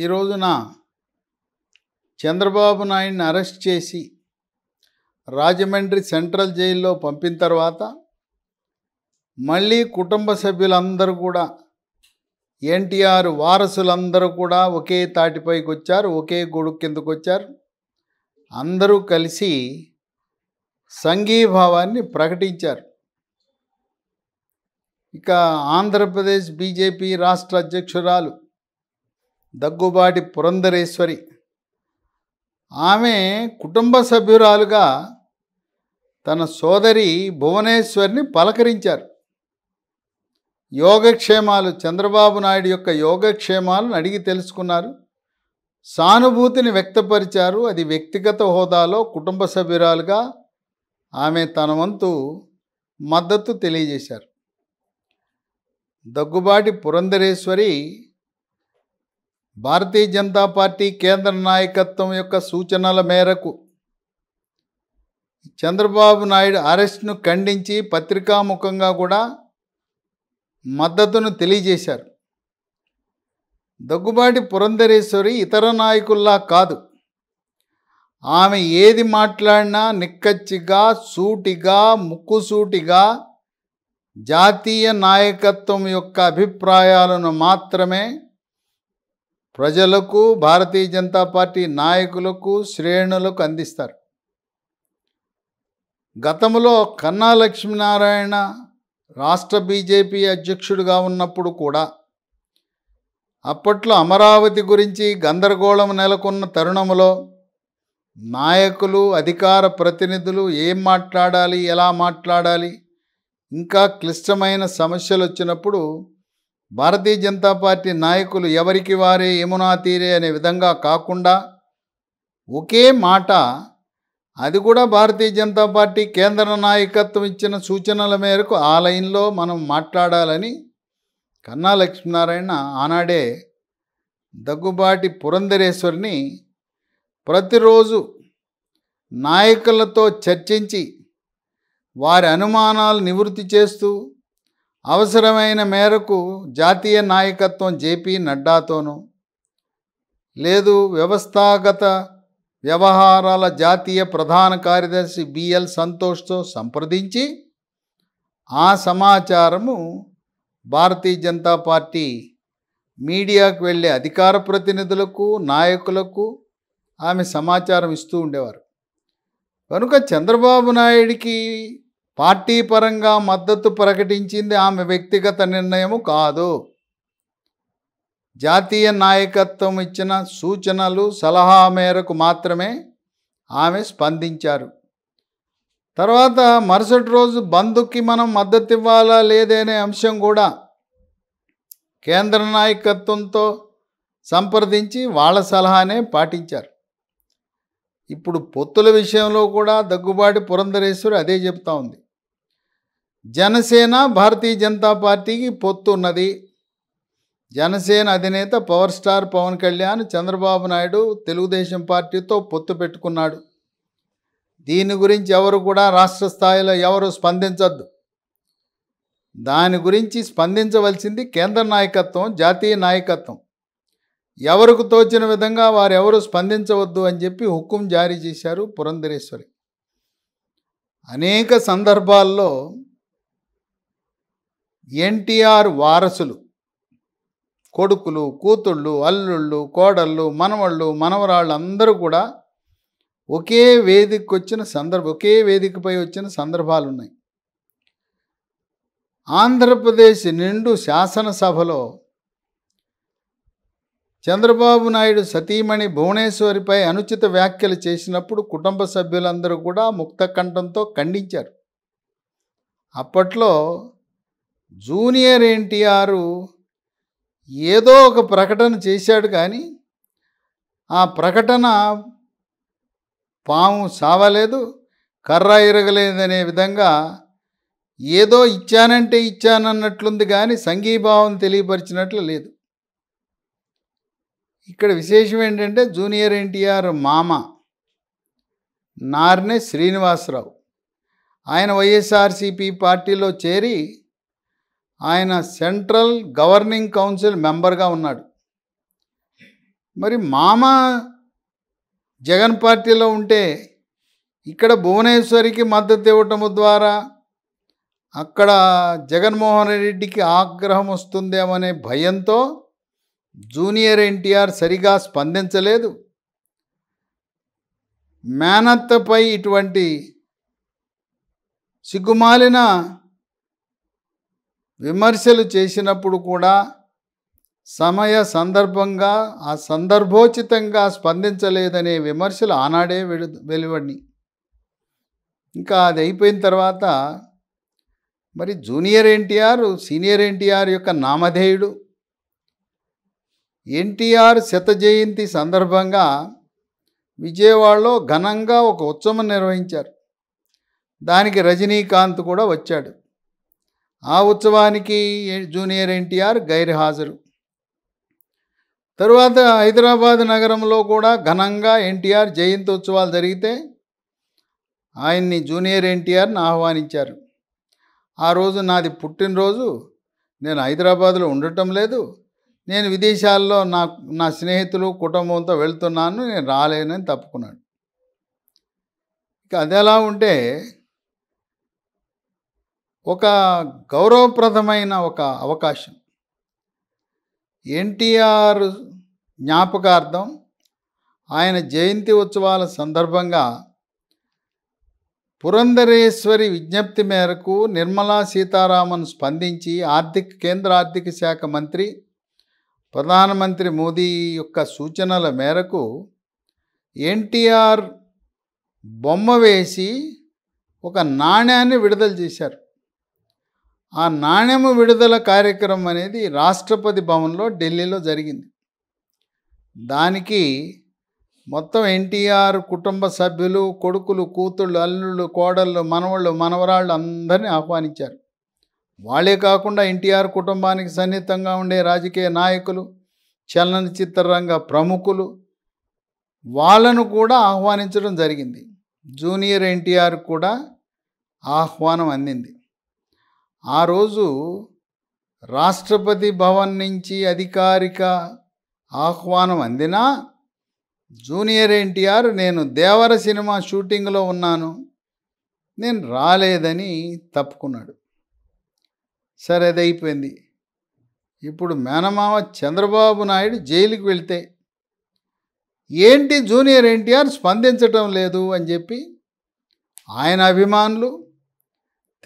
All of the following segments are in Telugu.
ఈ రోజున చంద్రబాబు నాయుడిని అరెస్ట్ చేసి రాజమండ్రి సెంట్రల్ జైల్లో పంపిన తర్వాత మళ్ళీ కుటుంబ సభ్యులందరూ కూడా ఎన్టీఆర్ వారసులందరూ కూడా ఒకే తాటిపైకి వచ్చారు ఒకే గొడుగు కిందకు వచ్చారు అందరూ కలిసి సంఘీభావాన్ని ప్రకటించారు ఇక ఆంధ్రప్రదేశ్ బీజేపీ రాష్ట్ర అధ్యక్షురాలు దగ్గుబాటి పురంధరేశ్వరి ఆమె కుటుంబ సభ్యురాలుగా తన సోదరి భువనేశ్వరిని పలకరించారు యోగక్షేమాలు చంద్రబాబు నాయుడు యొక్క యోగక్షేమాలను అడిగి తెలుసుకున్నారు సానుభూతిని వ్యక్తపరిచారు అది వ్యక్తిగత హోదాలో కుటుంబ సభ్యురాలుగా ఆమె తన వంతు మద్దతు తెలియజేశారు దగ్గుబాటి పురంధరేశ్వరి భారతీయ జనతా పార్టీ కేంద్ర నాయకత్వం యొక్క సూచనల మేరకు చంద్రబాబు నాయుడు అరెస్ట్ను ఖండించి పత్రికాముఖంగా కూడా మద్దతును తెలియజేశారు దగ్గుబాటి పురంధరేశ్వరి ఇతర నాయకుల్లా కాదు ఆమె ఏది మాట్లాడినా నిక్కచ్చిగా సూటిగా ముక్కుసూటిగా జాతీయ నాయకత్వం యొక్క అభిప్రాయాలను మాత్రమే ప్రజలకు భారతీయ జనతా పార్టీ నాయకులకు శ్రేణులకు అందిస్తారు గతంలో కన్నా లక్ష్మీనారాయణ రాష్ట్ర బీజేపీ అధ్యక్షుడిగా ఉన్నప్పుడు కూడా అప్పట్లో అమరావతి గురించి గందరగోళం నెలకొన్న తరుణంలో నాయకులు అధికార ప్రతినిధులు ఏం మాట్లాడాలి ఎలా మాట్లాడాలి ఇంకా క్లిష్టమైన సమస్యలు వచ్చినప్పుడు భారతీయ జనతా పార్టీ నాయకులు ఎవరికి వారే యమునా తీరే అనే విధంగా కాకుండా ఒకే మాట అది కూడా భారతీయ జనతా పార్టీ కేంద్ర నాయకత్వం ఇచ్చిన సూచనల మేరకు ఆ లైన్లో మనం మాట్లాడాలని కన్నా లక్ష్మీనారాయణ ఆనాడే దగ్గుబాటి పురంధరేశ్వరిని ప్రతిరోజు నాయకులతో చర్చించి వారి అనుమానాలు నివృత్తి చేస్తూ అవసరమైన మేరకు జాతీయ నాయకత్వం జేపీ నడ్డాతోనూ లేదు వ్యవస్థాగత వ్యవహారాల జాతీయ ప్రధాన కార్యదర్శి బిఎల్ సంతోష్తో సంప్రదించి ఆ సమాచారము భారతీయ జనతా పార్టీ మీడియాకు వెళ్ళే అధికార ప్రతినిధులకు నాయకులకు ఆమె సమాచారం ఇస్తూ ఉండేవారు కనుక చంద్రబాబు నాయుడికి పార్టీ పరంగా మద్దతు ప్రకటించింది ఆమె వ్యక్తిగత నిర్ణయం కాదు జాతీయ నాయకత్వం ఇచ్చిన సూచనలు సలహా మేరకు మాత్రమే ఆమె స్పందించారు తర్వాత మరుసటి రోజు బంధుకి మనం మద్దతు ఇవ్వాలా లేదనే అంశం కూడా కేంద్ర నాయకత్వంతో సంప్రదించి వాళ్ళ సలహానే పాటించారు ఇప్పుడు పొత్తుల విషయంలో కూడా దగ్గుబాటి పురంధరేశ్వరి అదే చెప్తా ఉంది జనసేన భారతీయ జనతా పార్టీకి పొత్తు ఉన్నది జనసేన అధినేత పవర్ స్టార్ పవన్ కళ్యాణ్ చంద్రబాబు నాయుడు తెలుగుదేశం పార్టీతో పొత్తు పెట్టుకున్నాడు దీని గురించి ఎవరు కూడా రాష్ట్ర స్థాయిలో ఎవరు స్పందించద్దు దాని గురించి స్పందించవలసింది కేంద్ర నాయకత్వం జాతీయ నాయకత్వం ఎవరికి తోచిన విధంగా వారు ఎవరు స్పందించవద్దు అని చెప్పి హుక్కుం జారీ చేశారు పురంధరేశ్వరి అనేక సందర్భాల్లో ఎన్టీఆర్ వారసులు కొడుకులు కూతుళ్ళు అల్లుళ్ళు కోడళ్ళు మనవళ్ళు మనవరాళ్ళు అందరూ కూడా ఒకే వేదికకు వచ్చిన సందర్భ ఒకే వేదికపై వచ్చిన సందర్భాలు ఉన్నాయి ఆంధ్రప్రదేశ్ నిండు శాసనసభలో చంద్రబాబు నాయుడు సతీమణి భువనేశ్వరిపై అనుచిత వ్యాఖ్యలు చేసినప్పుడు కుటుంబ సభ్యులందరూ కూడా కంఠంతో ఖండించారు అప్పట్లో జూనియర్ ఎన్టీఆర్ ఏదో ఒక ప్రకటన చేశాడు కానీ ఆ ప్రకటన పాము సావలేదు కర్ర ఇరగలేదనే విధంగా ఏదో ఇచ్చానంటే ఇచ్చానన్నట్లుంది కానీ సంఘీభావం తెలియపరిచినట్లు లేదు ఇక్కడ విశేషం ఏంటంటే జూనియర్ ఎన్టీఆర్ మామ నార్నే శ్రీనివాసరావు ఆయన వైఎస్ఆర్సిపి పార్టీలో చేరి ఆయన సెంట్రల్ గవర్నింగ్ కౌన్సిల్ మెంబర్గా ఉన్నాడు మరి మామ జగన్ పార్టీలో ఉంటే ఇక్కడ భువనేశ్వరికి మద్దతు ఇవ్వటము ద్వారా అక్కడ జగన్మోహన్ రెడ్డికి ఆగ్రహం వస్తుందేమనే భయంతో జూనియర్ ఎన్టీఆర్ సరిగా స్పందించలేదు మేనత్తపై ఇటువంటి సిగ్గుమాలిన విమర్శలు చేసినప్పుడు కూడా సమయ సందర్భంగా ఆ సందర్భోచితంగా స్పందించలేదనే విమర్శలు ఆనాడే వెలు వెలువడినాయి ఇంకా అది అయిపోయిన తర్వాత మరి జూనియర్ ఎన్టీఆర్ సీనియర్ ఎన్టీఆర్ యొక్క నామధేయుడు ఎన్టీఆర్ శత జయంతి సందర్భంగా విజయవాడలో ఘనంగా ఒక ఉత్సవం నిర్వహించారు దానికి రజనీకాంత్ కూడా వచ్చాడు ఆ ఉత్సవానికి జూనియర్ ఎన్టీఆర్ గైర్హాజరు తరువాత హైదరాబాద్ నగరంలో కూడా ఘనంగా ఎన్టీఆర్ జయంతి ఉత్సవాలు జరిగితే ఆయన్ని జూనియర్ ఎన్టీఆర్ని ఆహ్వానించారు ఆ రోజు నాది పుట్టినరోజు నేను హైదరాబాద్లో ఉండటం లేదు నేను విదేశాల్లో నా నా స్నేహితులు కుటుంబంతో వెళ్తున్నాను నేను రాలేనని తప్పుకున్నాను ఇక అది ఎలా ఉంటే ఒక గౌరవప్రదమైన ఒక అవకాశం ఎన్టీఆర్ జ్ఞాపకార్థం ఆయన జయంతి ఉత్సవాల సందర్భంగా పురంధరేశ్వరి విజ్ఞప్తి మేరకు నిర్మలా సీతారామన్ స్పందించి ఆర్థిక కేంద్ర ఆర్థిక శాఖ మంత్రి ప్రధానమంత్రి మోదీ యొక్క సూచనల మేరకు ఎన్టీఆర్ బొమ్మ వేసి ఒక నాణ్యాన్ని విడుదల చేశారు ఆ నాణ్యము విడుదల కార్యక్రమం అనేది రాష్ట్రపతి భవన్లో ఢిల్లీలో జరిగింది దానికి మొత్తం ఎన్టీఆర్ కుటుంబ సభ్యులు కొడుకులు కూతుళ్ళు అల్లుళ్ళు కోడళ్ళు మనవళ్ళు మనవరాళ్ళు అందరినీ ఆహ్వానించారు వాళ్ళే కాకుండా ఎన్టీఆర్ కుటుంబానికి సన్నిహితంగా ఉండే రాజకీయ నాయకులు చలనచిత్రరంగ ప్రముఖులు వాళ్ళను కూడా ఆహ్వానించడం జరిగింది జూనియర్ ఎన్టీఆర్ కూడా ఆహ్వానం అందింది ఆ రోజు రాష్ట్రపతి భవన్ నుంచి అధికారిక ఆహ్వానం అందినా జూనియర్ ఎన్టీఆర్ నేను దేవర సినిమా షూటింగ్లో ఉన్నాను నేను రాలేదని తప్పుకున్నాడు సరే అది అయిపోయింది ఇప్పుడు మేనమామ చంద్రబాబు నాయుడు జైలుకి వెళ్తే ఏంటి జూనియర్ ఎన్టీఆర్ స్పందించటం లేదు అని చెప్పి ఆయన అభిమానులు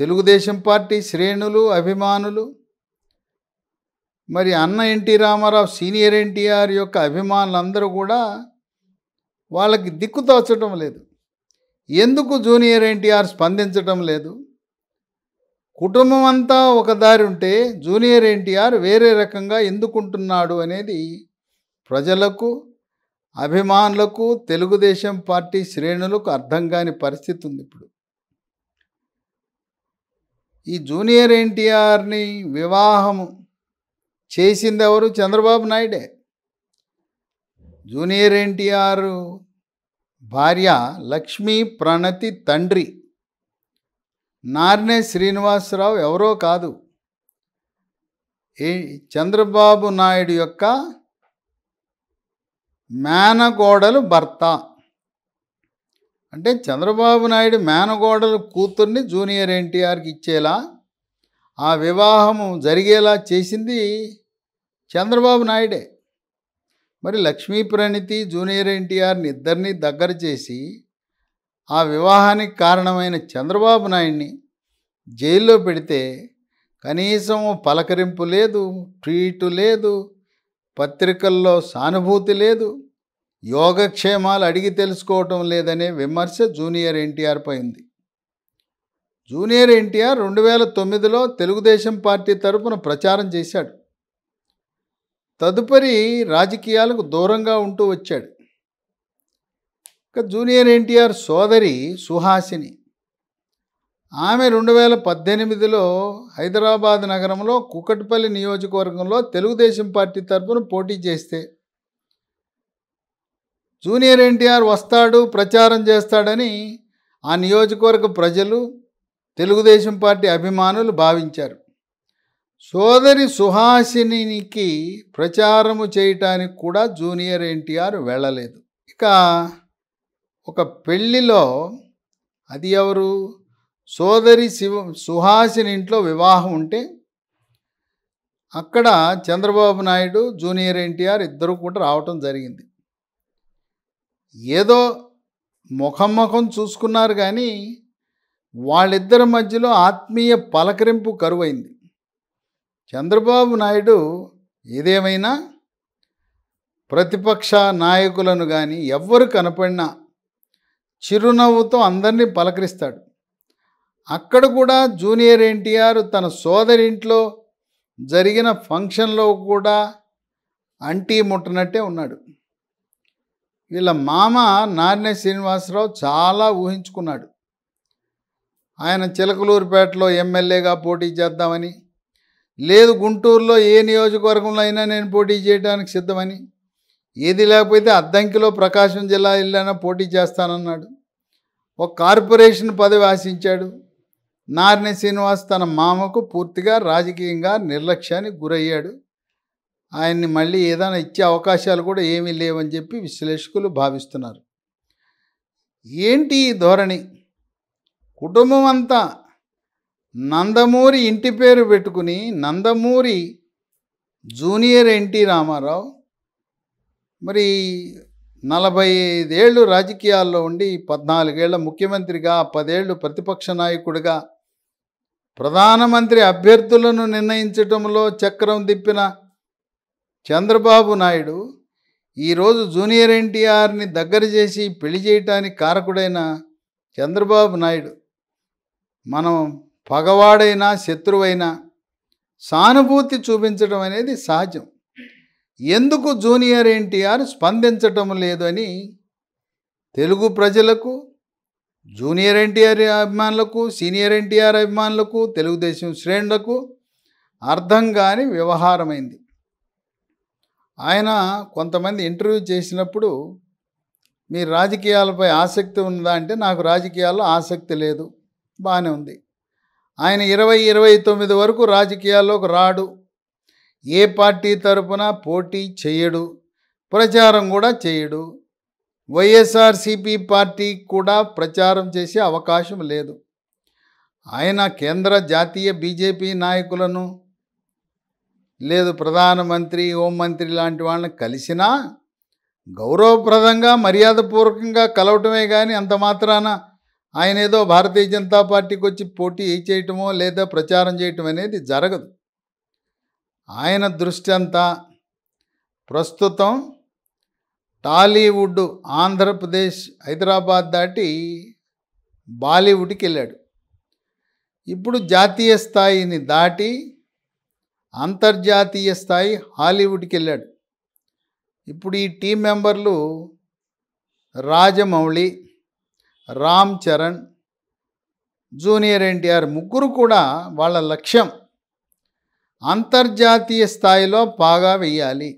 తెలుగుదేశం పార్టీ శ్రేణులు అభిమానులు మరి అన్న ఎన్టీ రామారావు సీనియర్ ఎన్టీఆర్ యొక్క అభిమానులందరూ కూడా వాళ్ళకి దిక్కు తోచడం లేదు ఎందుకు జూనియర్ ఎన్టీఆర్ స్పందించటం లేదు కుటుంబం అంతా ఒక దారి ఉంటే జూనియర్ ఎన్టీఆర్ వేరే రకంగా ఎందుకుంటున్నాడు అనేది ప్రజలకు అభిమానులకు తెలుగుదేశం పార్టీ శ్రేణులకు అర్థం కాని పరిస్థితి ఉంది ఇప్పుడు ఈ జూనియర్ ఎన్టీఆర్ని వివాహము చేసింది ఎవరు చంద్రబాబు నాయుడే జూనియర్ ఎన్టీఆర్ భార్య లక్ష్మీ ప్రణతి తండ్రి నార్నే శ్రీనివాసరావు ఎవరో కాదు చంద్రబాబు నాయుడు యొక్క మేనగోడలు భర్త అంటే చంద్రబాబు నాయుడు మేనగోడలు కూతుర్ని జూనియర్ ఎన్టీఆర్కి ఇచ్చేలా ఆ వివాహము జరిగేలా చేసింది చంద్రబాబు నాయుడే మరి లక్ష్మీ ప్రణితి జూనియర్ ఎన్టీఆర్ని ఇద్దరిని దగ్గర చేసి ఆ వివాహానికి కారణమైన చంద్రబాబు నాయుడిని జైల్లో పెడితే కనీసం పలకరింపు లేదు ట్వీటు లేదు పత్రికల్లో సానుభూతి లేదు యోగక్షేమాలు అడిగి తెలుసుకోవటం లేదనే విమర్శ జూనియర్ ఎన్టీఆర్ ఉంది జూనియర్ ఎన్టీఆర్ రెండు వేల తొమ్మిదిలో తెలుగుదేశం పార్టీ తరపున ప్రచారం చేశాడు తదుపరి రాజకీయాలకు దూరంగా ఉంటూ వచ్చాడు ఇక జూనియర్ ఎన్టీఆర్ సోదరి సుహాసిని ఆమె రెండు వేల పద్దెనిమిదిలో హైదరాబాద్ నగరంలో కుకట్పల్లి నియోజకవర్గంలో తెలుగుదేశం పార్టీ తరపున పోటీ చేస్తే జూనియర్ ఎన్టీఆర్ వస్తాడు ప్రచారం చేస్తాడని ఆ నియోజకవర్గ ప్రజలు తెలుగుదేశం పార్టీ అభిమానులు భావించారు సోదరి సుహాసినికి ప్రచారము చేయటానికి కూడా జూనియర్ ఎన్టీఆర్ వెళ్ళలేదు ఇక ఒక పెళ్ళిలో అది ఎవరు సోదరి శివ సుహాసిని ఇంట్లో వివాహం ఉంటే అక్కడ చంద్రబాబు నాయుడు జూనియర్ ఎన్టీఆర్ ఇద్దరు కూడా రావటం జరిగింది ఏదో ముఖం ముఖం చూసుకున్నారు కానీ వాళ్ళిద్దరి మధ్యలో ఆత్మీయ పలకరింపు కరువైంది చంద్రబాబు నాయుడు ఏదేమైనా ప్రతిపక్ష నాయకులను కానీ ఎవ్వరు కనపడినా చిరునవ్వుతో అందరినీ పలకరిస్తాడు అక్కడ కూడా జూనియర్ ఎన్టీఆర్ తన సోదరింట్లో జరిగిన ఫంక్షన్లో కూడా అంటీ ముట్టనట్టే ఉన్నాడు వీళ్ళ మామ నారినే శ్రీనివాసరావు చాలా ఊహించుకున్నాడు ఆయన చిలకలూరుపేటలో ఎమ్మెల్యేగా పోటీ చేద్దామని లేదు గుంటూరులో ఏ నియోజకవర్గంలో అయినా నేను పోటీ చేయడానికి సిద్ధమని ఏది లేకపోతే అద్దంకిలో ప్రకాశం జిల్లా వెళ్ళైనా పోటీ చేస్తానన్నాడు ఒక కార్పొరేషన్ పదవి ఆశించాడు నారిని శ్రీనివాస్ తన మామకు పూర్తిగా రాజకీయంగా నిర్లక్ష్యానికి గురయ్యాడు ఆయన్ని మళ్ళీ ఏదైనా ఇచ్చే అవకాశాలు కూడా ఏమీ లేవని చెప్పి విశ్లేషకులు భావిస్తున్నారు ఏంటి ఈ ధోరణి కుటుంబం అంతా నందమూరి ఇంటి పేరు పెట్టుకుని నందమూరి జూనియర్ ఎన్టీ రామారావు మరి నలభై ఐదేళ్ళు రాజకీయాల్లో ఉండి పద్నాలుగేళ్ల ముఖ్యమంత్రిగా పదేళ్ళు ప్రతిపక్ష నాయకుడిగా ప్రధానమంత్రి అభ్యర్థులను నిర్ణయించడంలో చక్రం తిప్పిన చంద్రబాబు నాయుడు ఈరోజు జూనియర్ ఎన్టీఆర్ని దగ్గర చేసి పెళ్లి చేయటానికి కారకుడైన చంద్రబాబు నాయుడు మనం పగవాడైనా శత్రువైనా సానుభూతి చూపించడం అనేది సహజం ఎందుకు జూనియర్ ఎన్టీఆర్ స్పందించటం లేదు అని తెలుగు ప్రజలకు జూనియర్ ఎన్టీఆర్ అభిమానులకు సీనియర్ ఎన్టీఆర్ అభిమానులకు తెలుగుదేశం శ్రేణులకు అర్థం కాని వ్యవహారమైంది ఆయన కొంతమంది ఇంటర్వ్యూ చేసినప్పుడు మీ రాజకీయాలపై ఆసక్తి ఉందా అంటే నాకు రాజకీయాల్లో ఆసక్తి లేదు బాగానే ఉంది ఆయన ఇరవై ఇరవై తొమ్మిది వరకు రాజకీయాల్లోకి రాడు ఏ పార్టీ తరపున పోటీ చేయడు ప్రచారం కూడా చేయడు వైఎస్ఆర్సిపి పార్టీ కూడా ప్రచారం చేసే అవకాశం లేదు ఆయన కేంద్ర జాతీయ బీజేపీ నాయకులను లేదు ప్రధానమంత్రి హోం మంత్రి లాంటి వాళ్ళని కలిసినా గౌరవప్రదంగా మర్యాదపూర్వకంగా కలవటమే కానీ అంత మాత్రాన ఆయన ఏదో భారతీయ జనతా పార్టీకి వచ్చి పోటీ చేయటమో లేదా ప్రచారం చేయటం అనేది జరగదు ఆయన దృష్టి అంతా ప్రస్తుతం టాలీవుడ్ ఆంధ్రప్రదేశ్ హైదరాబాద్ దాటి బాలీవుడ్కి వెళ్ళాడు ఇప్పుడు జాతీయ స్థాయిని దాటి అంతర్జాతీయ స్థాయి హాలీవుడ్కి వెళ్ళాడు ఇప్పుడు ఈ టీం మెంబర్లు రాజమౌళి రామ్ చరణ్ జూనియర్ ఎన్టీఆర్ ముగ్గురు కూడా వాళ్ళ లక్ష్యం అంతర్జాతీయ స్థాయిలో బాగా వెయ్యాలి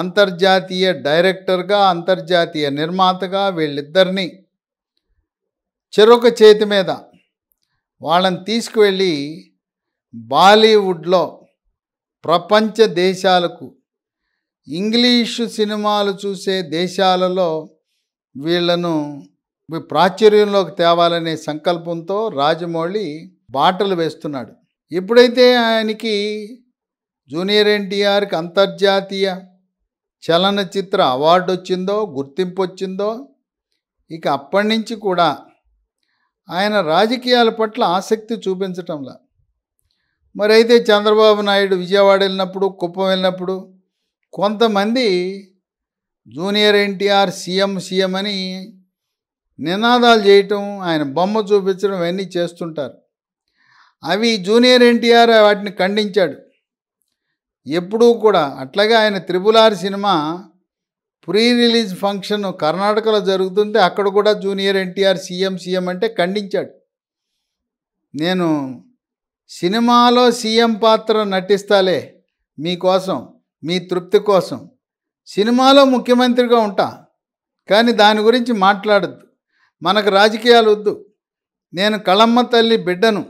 అంతర్జాతీయ డైరెక్టర్గా అంతర్జాతీయ నిర్మాతగా వీళ్ళిద్దరినీ చెరొక చేతి మీద వాళ్ళని తీసుకువెళ్ళి బాలీవుడ్లో ప్రపంచ దేశాలకు ఇంగ్లీషు సినిమాలు చూసే దేశాలలో వీళ్లను ప్రాచుర్యంలోకి తేవాలనే సంకల్పంతో రాజమౌళి బాటలు వేస్తున్నాడు ఎప్పుడైతే ఆయనకి జూనియర్ ఎన్టీఆర్కి అంతర్జాతీయ చలనచిత్ర అవార్డు వచ్చిందో గుర్తింపు వచ్చిందో ఇక అప్పటి నుంచి కూడా ఆయన రాజకీయాల పట్ల ఆసక్తి చూపించటంలా మరి అయితే చంద్రబాబు నాయుడు విజయవాడ వెళ్ళినప్పుడు కుప్పం వెళ్ళినప్పుడు కొంతమంది జూనియర్ ఎన్టీఆర్ సీఎం సీఎం అని నినాదాలు చేయటం ఆయన బొమ్మ చూపించడం ఇవన్నీ చేస్తుంటారు అవి జూనియర్ ఎన్టీఆర్ వాటిని ఖండించాడు ఎప్పుడూ కూడా అట్లాగే ఆయన triple R cinema pre release function కర్ణాటకలో జరుగుతుంటే అక్కడ కూడా జూనియర్ ఎన్టీఆర్ సీఎం సీఎం అంటే ఖండించాడు నేను సినిమాలో సీఎం పాత్ర నటిస్తాలే మీకోసం మీ తృప్తి కోసం సినిమాలో ముఖ్యమంత్రిగా ఉంటా కానీ దాని గురించి మాట్లాడద్దు మనకు రాజకీయాలు వద్దు నేను కళమ్మ తల్లి బిడ్డను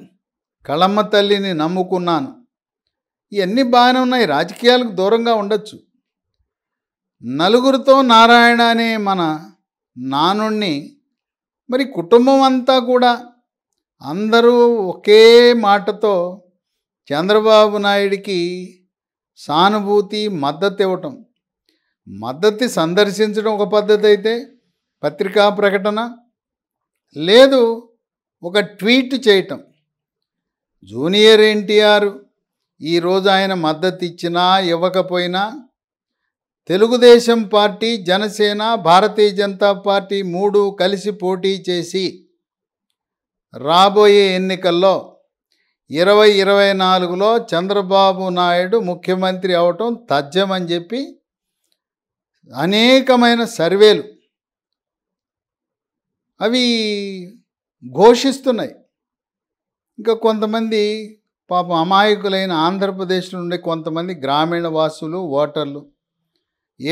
కళమ్మ తల్లిని నమ్ముకున్నాను ఇవన్నీ బాగానే ఉన్నాయి రాజకీయాలకు దూరంగా ఉండొచ్చు నలుగురితో నారాయణ అనే మన నానుణ్ణి మరి కుటుంబం అంతా కూడా అందరూ ఒకే మాటతో చంద్రబాబు నాయుడికి సానుభూతి మద్దతు ఇవ్వటం మద్దతు సందర్శించడం ఒక పద్ధతి అయితే పత్రికా ప్రకటన లేదు ఒక ట్వీట్ చేయటం జూనియర్ ఎన్టీఆర్ ఈరోజు ఆయన మద్దతు ఇచ్చినా ఇవ్వకపోయినా తెలుగుదేశం పార్టీ జనసేన భారతీయ జనతా పార్టీ మూడు కలిసి పోటీ చేసి రాబోయే ఎన్నికల్లో ఇరవై ఇరవై నాలుగులో చంద్రబాబు నాయుడు ముఖ్యమంత్రి అవటం తథ్యమని చెప్పి అనేకమైన సర్వేలు అవి ఘోషిస్తున్నాయి ఇంకా కొంతమంది పాపం అమాయకులైన ఆంధ్రప్రదేశ్ నుండి కొంతమంది గ్రామీణ వాసులు ఓటర్లు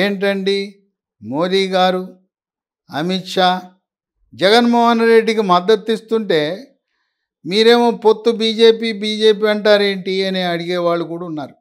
ఏంటండి మోదీ గారు అమిత్ షా జగన్మోహన్ రెడ్డికి మద్దతు ఇస్తుంటే మీరేమో పొత్తు బీజేపీ బీజేపీ అంటారేంటి అని అడిగేవాళ్ళు కూడా ఉన్నారు